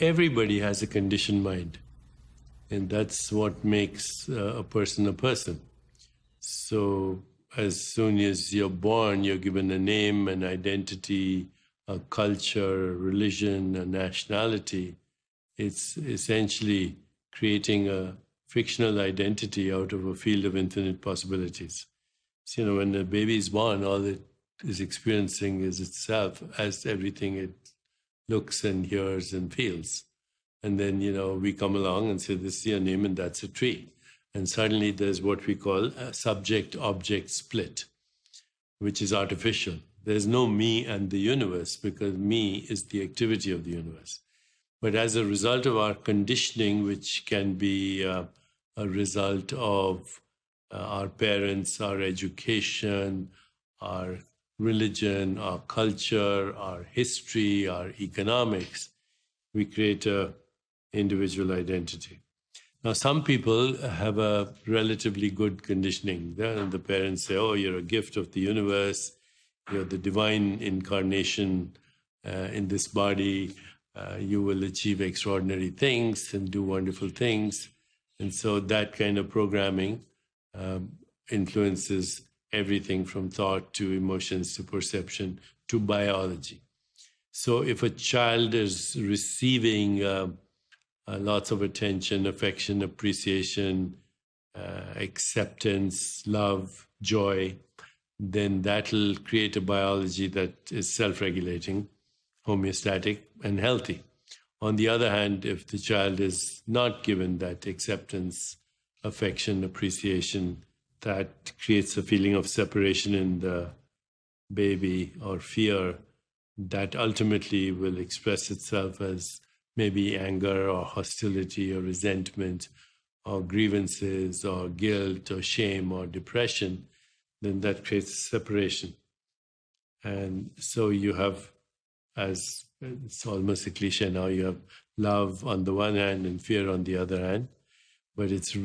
Everybody has a conditioned mind, and that's what makes uh, a person a person. So, as soon as you're born, you're given a name, an identity, a culture, a religion, a nationality. It's essentially creating a fictional identity out of a field of infinite possibilities. So, you know, when a baby is born, all it is experiencing is itself as everything it looks and hears and feels. And then, you know, we come along and say, this is a name and that's a tree. And suddenly there's what we call a subject object split, which is artificial. There's no me and the universe because me is the activity of the universe. But as a result of our conditioning, which can be uh, a result of uh, our parents, our education, our religion, our culture, our history, our economics. We create a individual identity. Now, some people have a relatively good conditioning. The parents say, "Oh, you're a gift of the universe. You're the divine incarnation uh, in this body. Uh, you will achieve extraordinary things and do wonderful things." And so, that kind of programming um, influences everything from thought to emotions to perception to biology. So if a child is receiving uh, uh, lots of attention, affection, appreciation, uh, acceptance, love, joy, then that'll create a biology that is self regulating, homeostatic, and healthy. On the other hand, if the child is not given that acceptance, affection, appreciation, that creates a feeling of separation in the baby or fear that ultimately will express itself as maybe anger or hostility or resentment or grievances or guilt or shame or depression, then that creates separation. And so you have, as it's almost a cliche now, you have love on the one hand and fear on the other hand, but it's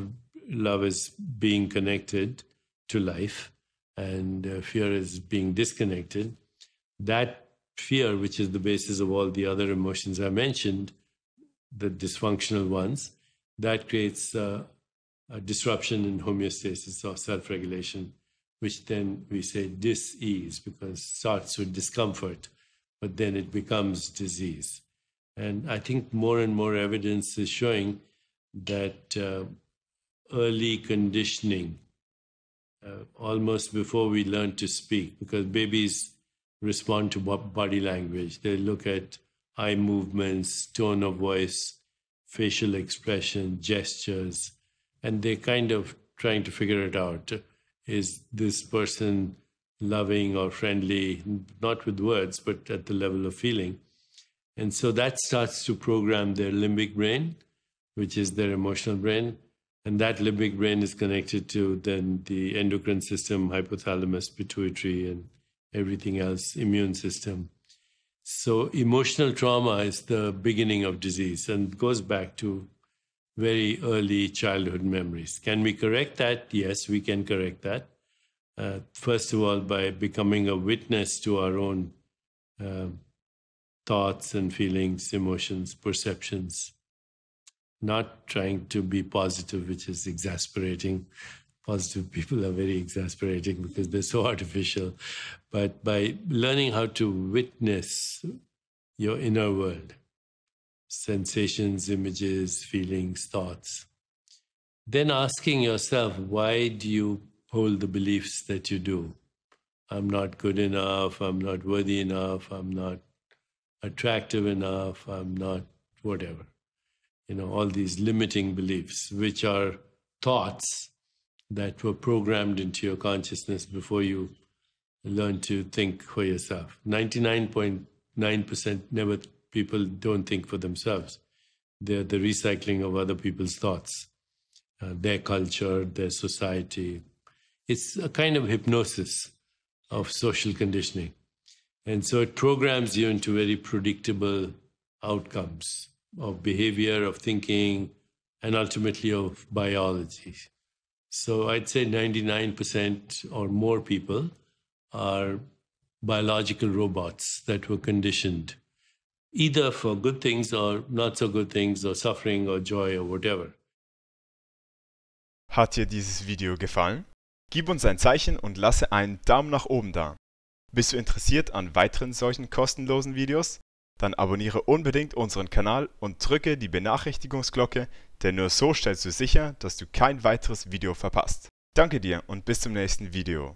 love is being connected to life and uh, fear is being disconnected, that fear, which is the basis of all the other emotions I mentioned, the dysfunctional ones, that creates uh, a disruption in homeostasis or self regulation, which then we say disease because it starts with discomfort, but then it becomes disease. And I think more and more evidence is showing that uh, early conditioning uh, almost before we learn to speak because babies respond to body language. They look at eye movements, tone of voice, facial expression, gestures, and they're kind of trying to figure it out. Is this person loving or friendly, not with words, but at the level of feeling? And so that starts to program their limbic brain, which is their emotional brain, and that limbic brain is connected to then the endocrine system, hypothalamus, pituitary, and everything else, immune system. So emotional trauma is the beginning of disease and goes back to very early childhood memories. Can we correct that? Yes, we can correct that. Uh, first of all, by becoming a witness to our own uh, thoughts and feelings, emotions, perceptions not trying to be positive, which is exasperating. Positive people are very exasperating because they're so artificial. But by learning how to witness your inner world, sensations, images, feelings, thoughts, then asking yourself, why do you hold the beliefs that you do? I'm not good enough, I'm not worthy enough, I'm not attractive enough, I'm not whatever you know, all these limiting beliefs, which are thoughts that were programmed into your consciousness before you learn to think for yourself. 99.9% never people don't think for themselves. They're the recycling of other people's thoughts, uh, their culture, their society. It's a kind of hypnosis of social conditioning. And so it programs you into very predictable outcomes of behavior, of thinking, and ultimately of biology. So I'd say 99% or more people are biological robots that were conditioned either for good things or not so good things or suffering or joy or whatever. Hat dir dieses Video gefallen? Gib uns ein Zeichen und lasse einen Daumen nach oben da. Bist du interessiert an weiteren solchen kostenlosen Videos? dann abonniere unbedingt unseren Kanal und drücke die Benachrichtigungsglocke, denn nur so stellst du sicher, dass du kein weiteres Video verpasst. Danke dir und bis zum nächsten Video.